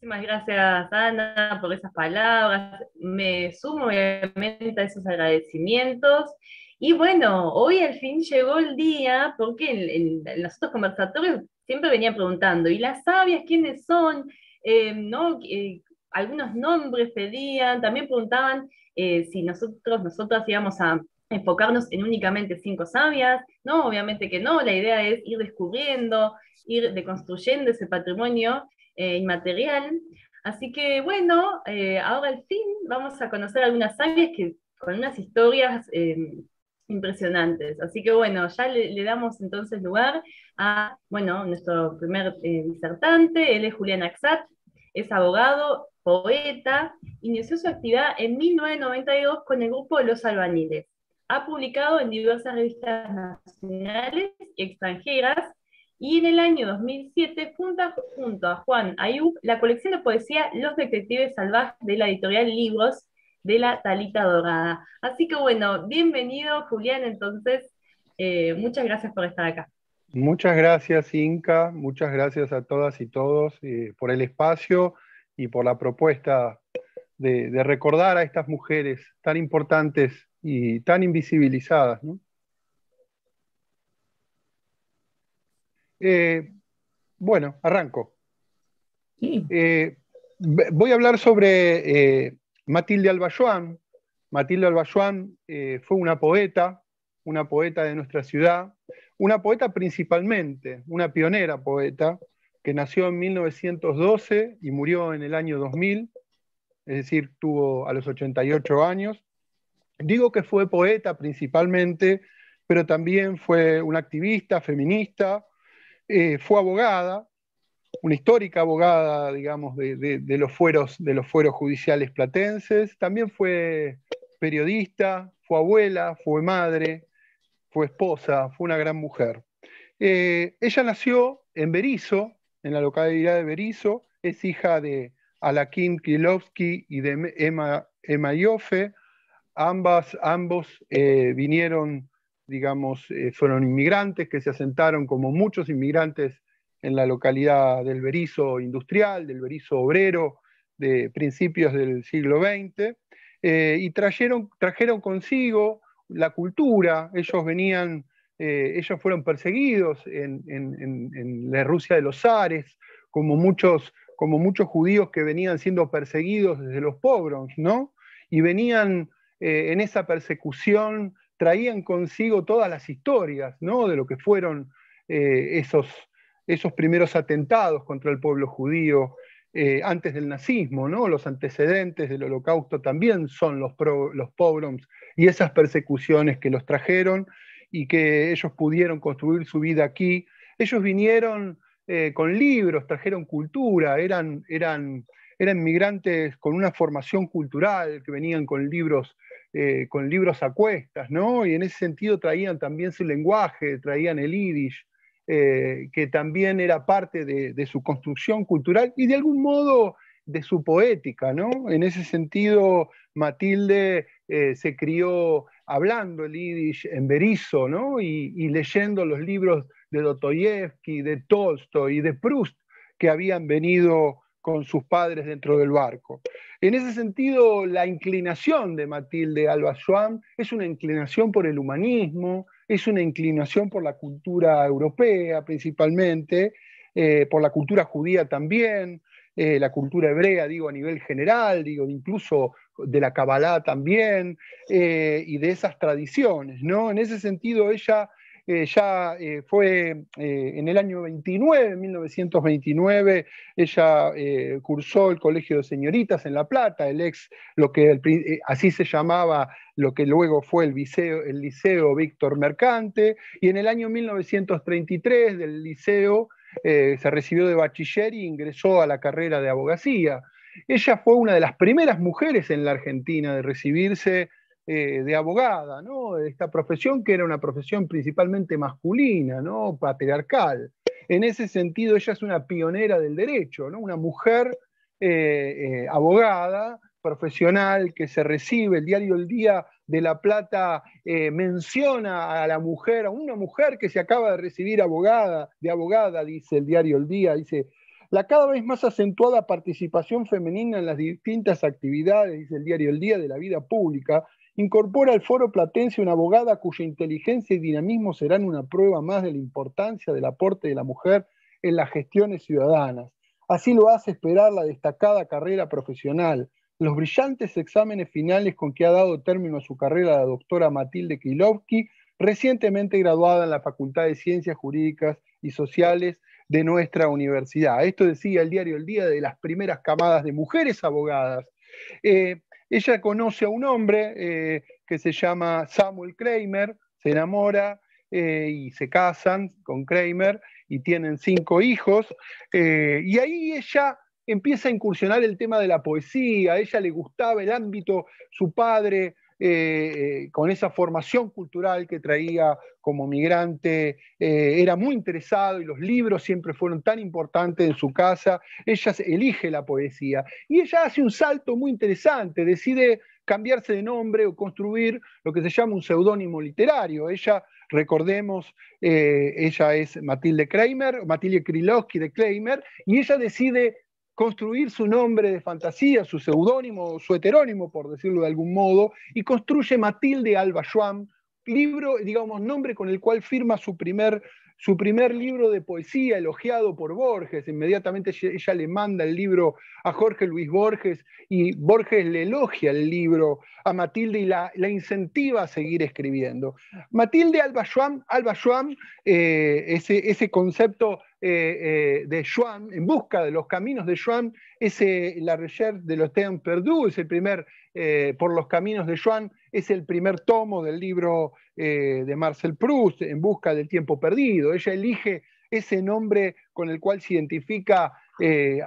Muchísimas gracias, Ana, por esas palabras. Me sumo obviamente a esos agradecimientos. Y bueno, hoy al fin llegó el día, porque en, los otros conversatorios siempre venían preguntando, ¿y las sabias quiénes son? Eh, ¿no? Eh, algunos nombres pedían, también preguntaban eh, si nosotros, nosotras íbamos a enfocarnos en únicamente cinco sabias, ¿no? Obviamente que no, la idea es ir descubriendo, ir deconstruyendo ese patrimonio eh, inmaterial. Así que bueno, eh, ahora al fin vamos a conocer algunas sangres que, con unas historias em, impresionantes. Así que bueno, ya le, damos entonces lugar a bueno, nuestro primer eh, disertante, él es Julián Axat, es abogado, poeta, inició su actividad en 1992 con el grupo Los Albaniles. Ha publicado en diversas revistas nacionales y extranjeras y en el año 2007 funda junto a Juan Ayub la colección de poesía Los Detectives Salvajes de la editorial Libros de la Talita Dorada. Así que bueno, bienvenido Julián, entonces, eh, muchas gracias por estar acá. Muchas gracias Inca, muchas gracias a todas y todos eh, por el espacio y por la propuesta de, de recordar a estas mujeres tan importantes y tan invisibilizadas. ¿no? Eh, bueno, arranco. Eh, voy a hablar sobre eh, Matilde Albayuán. Matilde Albayuán fue una poeta, una poeta de nuestra ciudad, una poeta principalmente, una pionera poeta, que nació en 1912 y murió en el año 2000, es decir, tuvo a los 88 años. Digo que fue poeta principalmente, pero también fue una activista feminista, eh, fue abogada, una histórica abogada, digamos, de, los fueros, de los fueros judiciales platenses, también fue periodista, fue abuela, fue madre, fue esposa, fue una gran mujer. Eh, ella nació en Berizo, en la localidad de Berizo, es hija de Alakim Kilovsky y de Emma, Ioffe. Ambas, ambos eh, vinieron digamos, eh, fueron inmigrantes que se asentaron como muchos inmigrantes en la localidad del Berizo industrial, del Berizo obrero de principios del siglo XX, eh, y trajeron, trajeron consigo la cultura, ellos venían, eh, ellos fueron perseguidos en, la Rusia de los zares, como muchos, como muchos judíos que venían siendo perseguidos desde los pogroms, ¿no? Y venían en esa persecución traían consigo todas las historias de lo que fueron eh, esos, esos, primeros atentados contra el pueblo judío eh, antes del nazismo, los antecedentes del holocausto también son los, pogroms y esas persecuciones que los trajeron y que ellos pudieron construir su vida aquí. Ellos vinieron eh, con libros, trajeron cultura, eran, eran, eran migrantes con una formación cultural, que venían con libros eh, con libros a cuestas, ¿no? Y en ese sentido traían también su lenguaje, traían el yiddish, eh, que también era parte de, su construcción cultural y de algún modo de su poética, ¿no? En ese sentido, Matilde eh, se crió hablando el yiddish en Berizo, ¿no? Y, leyendo los libros de Dostoyevsky, de Tolstoy y de Proust que habían venido con sus padres dentro del barco. En ese sentido, la inclinación de Matilde Alba Schwam es una inclinación por el humanismo, es una inclinación por la cultura europea principalmente, eh, por la cultura judía también, eh, la cultura hebrea, digo, a nivel general, digo, incluso de la Kabbalah también, eh, y de esas tradiciones, ¿no? En ese sentido, ella eh, ya eh, fue eh, en el año 29, 1929, ella cursó el Colegio de Señoritas en La Plata, el ex, lo que así se llamaba lo que luego fue el Liceo, el liceo Víctor Mercante, y en el año 1933 del liceo se recibió de bachiller y ingresó a la carrera de abogacía. Ella fue una de las primeras mujeres en la Argentina de recibirse eh, de abogada, ¿no? Esta profesión que era una profesión principalmente masculina, ¿no? Patriarcal. En ese sentido, ella es una pionera del derecho, ¿no? Una mujer eh, eh, abogada, profesional, que se recibe, el diario El Día de La Plata menciona a la mujer, a una mujer que se acaba de recibir abogada, de abogada, dice el diario El Día, dice, la cada vez más acentuada participación femenina en las distintas actividades, dice el diario El Día de la Vida Pública, incorpora al foro platense una abogada cuya inteligencia y dinamismo serán una prueba más de la importancia del aporte de la mujer en las gestiones ciudadanas. Así lo hace esperar la destacada carrera profesional, los brillantes exámenes finales con que ha dado término a su carrera la doctora Matilde Kilovsky, recientemente graduada en la Facultad de Ciencias Jurídicas y Sociales de nuestra universidad. Esto decía el diario El Día de las primeras camadas de mujeres abogadas. Eh, ella conoce a un hombre eh, que se llama Samuel Kramer, se enamora eh, y se casan con Kramer y tienen cinco hijos. Eh, y ahí ella empieza a incursionar el tema de la poesía, a ella le gustaba el ámbito, su padre eh, eh, con esa formación cultural que traía como migrante, eh, era muy interesado y los libros siempre fueron tan importantes en su casa, ella elige la poesía y ella hace un salto muy interesante, decide cambiarse de nombre o construir lo que se llama un seudónimo literario. Ella, recordemos, ella es Matilde Kramer, Matilde Krilovsky de Kramer, y ella decide construir su nombre de fantasía, su seudónimo, su heterónimo, por decirlo de algún modo, y construye Matilde Alba Schwam, libro, digamos, nombre con el cual firma su primer, su primer libro de poesía, elogiado por Borges. Inmediatamente ella le manda el libro a Jorge Luis Borges y Borges le elogia el libro a Matilde y la, la incentiva a seguir escribiendo. Matilde Alba Schwam, eh, ese, ese concepto eh, eh, de Joan, en busca de los caminos de Joan, es La Recherche de los Temps Perdus, es el primer, eh, por los caminos de Joan, es el primer tomo del libro de Marcel Proust, En busca del tiempo perdido. Ella elige ese nombre con el cual se identifica,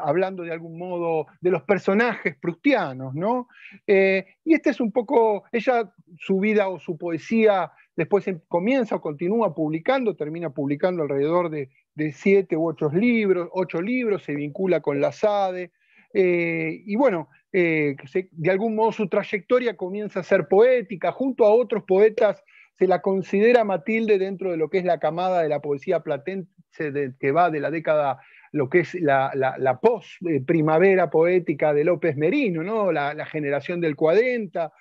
hablando de algún modo, de los personajes prustianos, ¿no? y este es un poco, ella, su vida o su poesía después em, comienza o continúa publicando, termina publicando alrededor de, siete u ocho libros, ocho libros, se vincula con la SADE, eh, y bueno, eh, de algún modo su trayectoria comienza a ser poética, junto a otros poetas se la considera Matilde dentro de lo que es la camada de la poesía platense que va de la década, lo que es la, la, post-primavera eh, poética de López Merino, ¿no? la, la generación del 40,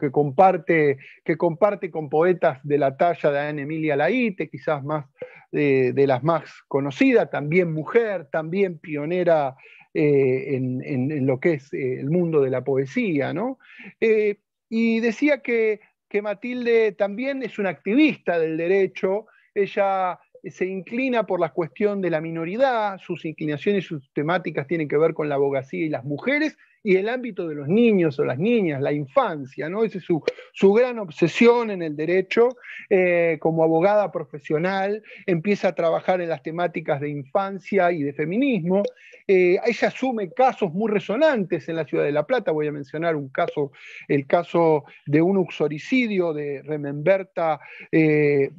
que, comparte, que comparte con poetas de la talla de Ana Emilia Laite, quizás más de, las más conocidas, también mujer, también pionera eh, en, lo que es eh, el mundo de la poesía. ¿no? Eh, y decía que, Matilde también es una activista del derecho, ella se inclina por la cuestión de la minoridad, sus inclinaciones, y sus temáticas tienen que ver con la abogacía y las mujeres, y el ámbito de los niños o las niñas, la infancia, ¿no? Esa es su, gran obsesión en el derecho. Eh, como abogada profesional, empieza a trabajar en las temáticas de infancia y de feminismo. Eh, ella asume casos muy resonantes en la ciudad de La Plata. Voy a mencionar un caso, el caso de un uxoricidio de Rememberta, eh,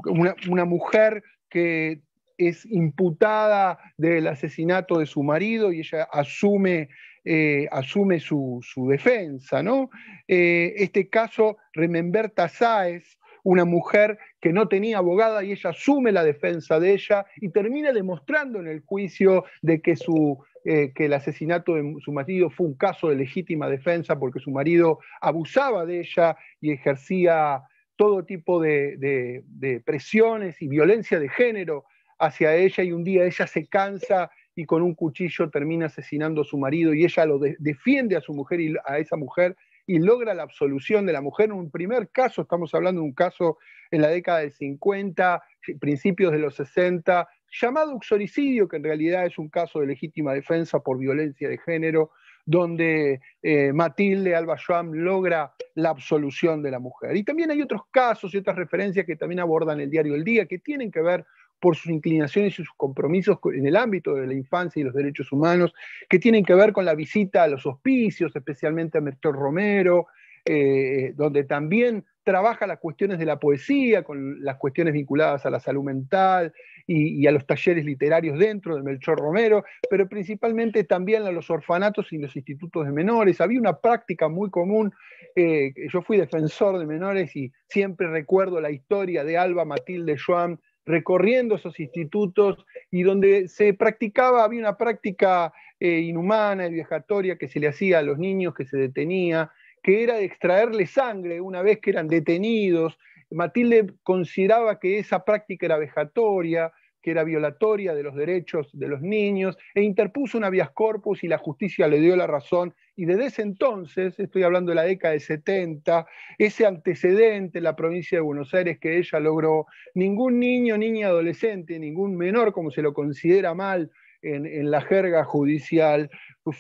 una mujer que es imputada del asesinato de su marido y ella asume eh, asume su, defensa. ¿no? Eh, este caso, Rememberta Sáez, una mujer que no tenía abogada y ella asume la defensa de ella y termina demostrando en el juicio de que, su, eh, el asesinato de su marido fue un caso de legítima defensa porque su marido abusaba de ella y ejercía todo tipo de presiones y violencia de género hacia ella y un día ella se cansa y con un cuchillo termina asesinando a su marido y ella lo defiende a su mujer y a esa mujer y logra la absolución de la mujer. En un primer caso, estamos hablando de un caso en la década del 50, principios de los 60, llamado uxoricidio, que en realidad es un caso de legítima defensa por violencia de género, donde eh, Matilde Alba logra la absolución de la mujer. Y también hay otros casos y otras referencias que también abordan el diario El Día, que tienen que ver por sus inclinaciones y sus compromisos en el ámbito de la infancia y los derechos humanos, que tienen que ver con la visita a los hospicios, especialmente a Melchor Romero, eh, donde también trabaja las cuestiones de la poesía, con las cuestiones vinculadas a la salud mental y, a los talleres literarios dentro de Melchor Romero, pero principalmente también a los orfanatos y los institutos de menores. Había una práctica muy común, eh, yo fui defensor de menores y siempre recuerdo la historia de Alba Matilde Juan recorriendo esos institutos y donde se practicaba, había una práctica eh, inhumana y vejatoria que se le hacía a los niños que se detenía, que era de extraerle sangre una vez que eran detenidos. Matilde consideraba que esa práctica era vejatoria, que era violatoria de los derechos de los niños, e interpuso una habeas corpus y la justicia le dio la razón. Y desde ese entonces, estoy hablando de la década de 70, ese antecedente en la provincia de Buenos Aires que ella logró, ningún niño, niña, adolescente, ningún menor, como se lo considera mal, en, la jerga judicial.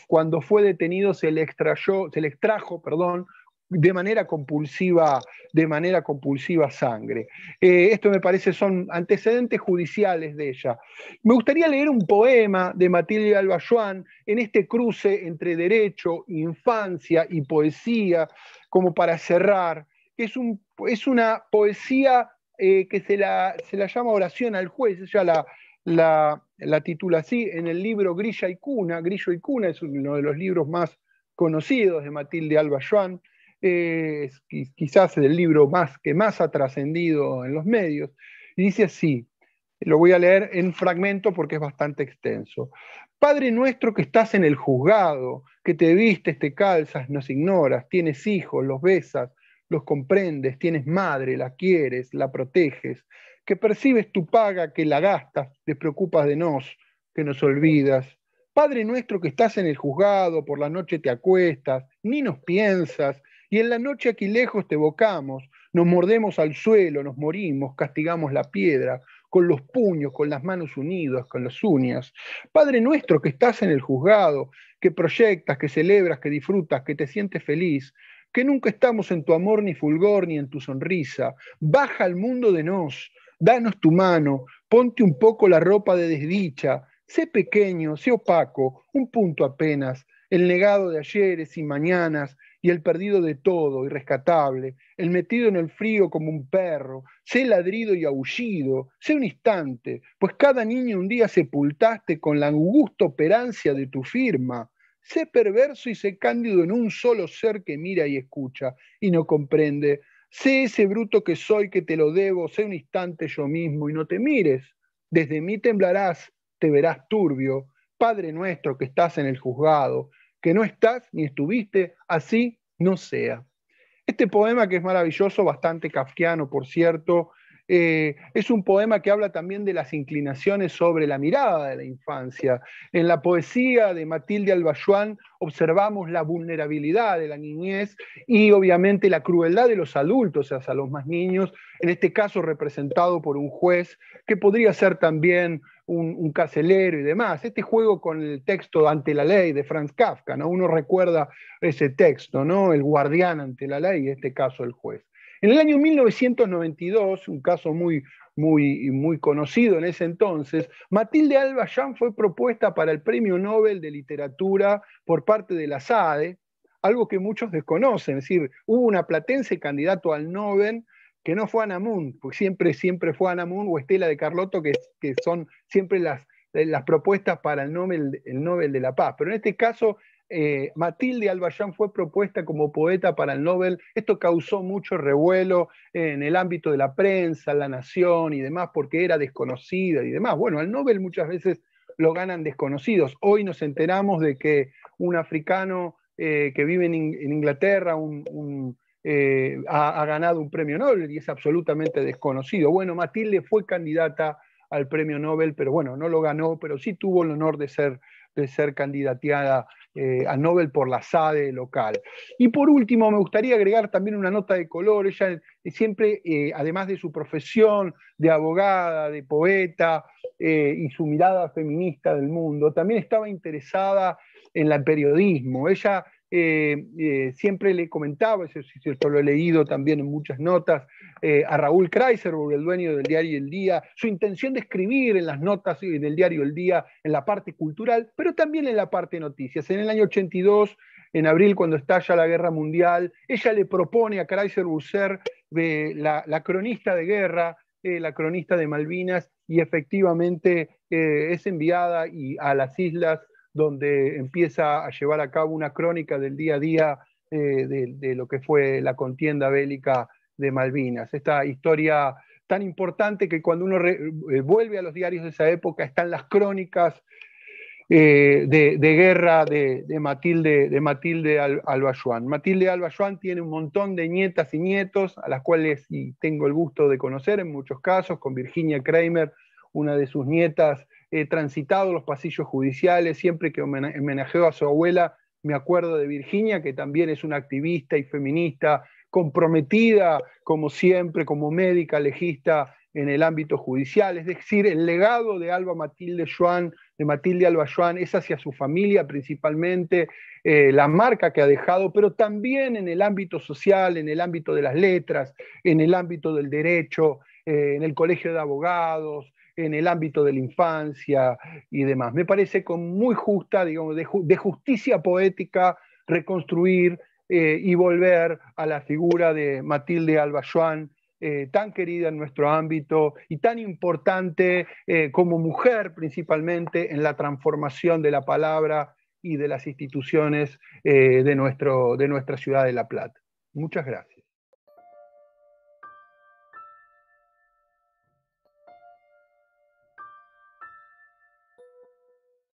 Cuando fue detenido se le, se le extrajo perdón, de manera compulsiva, de manera compulsiva sangre. Eh, esto me parece son antecedentes judiciales de ella. Me gustaría leer un poema de Matilde Alba en este cruce entre derecho, infancia y poesía, como para cerrar. Es, es una poesía eh, que se la, llama Oración al juez, ella la, la, titula así en el libro Grilla y Cuna. Grillo y Cuna es uno de los libros más conocidos de Matilde Alba es quizás el libro más, que más ha trascendido en los medios, y dice así, lo voy a leer en fragmento porque es bastante extenso. Padre nuestro que estás en el juzgado, que te vistes, te calzas, nos ignoras, tienes hijos, los besas, los comprendes, tienes madre, la quieres, la proteges, que percibes tu paga, que la gastas, te preocupas de nos, que nos olvidas. Padre nuestro que estás en el juzgado, por la noche te acuestas, ni nos piensas, y en la noche aquí lejos te evocamos, nos mordemos al suelo, nos morimos, castigamos la piedra, con los puños, con las manos unidas, con las uñas. Padre nuestro que estás en el juzgado, que proyectas, que celebras, que disfrutas, que te sientes feliz, que nunca estamos en tu amor ni fulgor ni en tu sonrisa. Baja al mundo de nos, danos tu mano, ponte un poco la ropa de desdicha, sé pequeño, sé opaco, un punto apenas. El legado de ayeres y mañanas, y el perdido de todo, irrescatable, el metido en el frío como un perro, sé ladrido y aullido, sé un instante, pues cada niño un día sepultaste con la angusta operancia de tu firma, sé perverso y sé cándido en un solo ser que mira y escucha y no comprende, sé ese bruto que soy que te lo debo, sé un instante yo mismo y no te mires, desde mí temblarás, te verás turbio, Padre nuestro que estás en el juzgado, que no estás ni estuviste, así no sea. Este poema que es maravilloso, bastante kafkiano, por cierto, eh, es un poema que habla también de las inclinaciones sobre la mirada de la infancia. En la poesía de Matilde Albayuán observamos la vulnerabilidad de la niñez y obviamente la crueldad de los adultos hacia los más niños, en este caso representado por un juez que podría ser también un, caselero y demás. Este juego con el texto ante la ley de Franz Kafka, ¿no? Uno recuerda ese texto, ¿no? El guardián ante la ley, en este caso el juez. En el año 1992, un caso muy, muy, muy conocido en ese entonces, Matilde Albayán fue propuesta para el Premio Nobel de Literatura por parte de la SADE, algo que muchos desconocen, es decir, hubo una platense candidato al Nobel que no fue Anamun, porque siempre, siempre fue Anamun, o Estela de Carlotto, que, que son siempre las, eh, las propuestas para el Nobel, el Nobel de la Paz. Pero en este caso, eh, Matilde Albayán fue propuesta como poeta para el Nobel. Esto causó mucho revuelo en el ámbito de la prensa, la nación y demás, porque era desconocida y demás. Bueno, al Nobel muchas veces lo ganan desconocidos. Hoy nos enteramos de que un africano eh, que vive en, Inglaterra, un eh, ha, ganado un premio Nobel y es absolutamente desconocido. Bueno, Matilde fue candidata al premio Nobel, pero bueno, no lo ganó, pero sí tuvo el honor de ser, de ser candidateada eh, a Nobel por la SADE local. Y por último, me gustaría agregar también una nota de color. Ella siempre, eh, además de su profesión de abogada, de poeta y su mirada feminista del mundo, también estaba interesada en el periodismo. Ella eh, eh, siempre le comentaba, eso, lo he leído también en muchas notas, eh, a Raúl Kreiser, el dueño del diario El Día, su intención de escribir en las notas y del diario El Día, en la parte cultural, pero también en la parte noticias. En el año 82, en abril, cuando estalla la guerra mundial, ella le propone a Kreiser ser la, cronista de guerra, la cronista de Malvinas y efectivamente es enviada y a las islas donde empieza a llevar a cabo una crónica del día a día eh, de, lo que fue la contienda bélica de Malvinas. Esta historia tan importante que cuando uno eh, vuelve a los diarios de esa época están las crónicas eh, de, guerra de, Matilde, de Matilde albayuán Alba Matilde Alba tiene un montón de nietas y nietos, a las cuales tengo el gusto de conocer en muchos casos, con Virginia Kramer, una de sus nietas, transitado los pasillos judiciales, siempre que homenajeo a su abuela, me acuerdo de Virginia, que también es una activista y feminista comprometida, como siempre, como médica legista en el ámbito judicial. Es decir, el legado de Alba Matilde Joan, de Matilde Alba Joan, es hacia su familia principalmente, eh, la marca que ha dejado, pero también en el ámbito social, en el ámbito de las letras, en el ámbito del derecho, eh, en el colegio de abogados, en el ámbito de la infancia y demás. Me parece con muy justa, digamos, de, justicia poética reconstruir eh, y volver a la figura de Matilde Alba eh, tan querida en nuestro ámbito y tan importante eh, como mujer principalmente en la transformación de la palabra y de las instituciones de, nuestro, de nuestra ciudad de La Plata. Muchas gracias.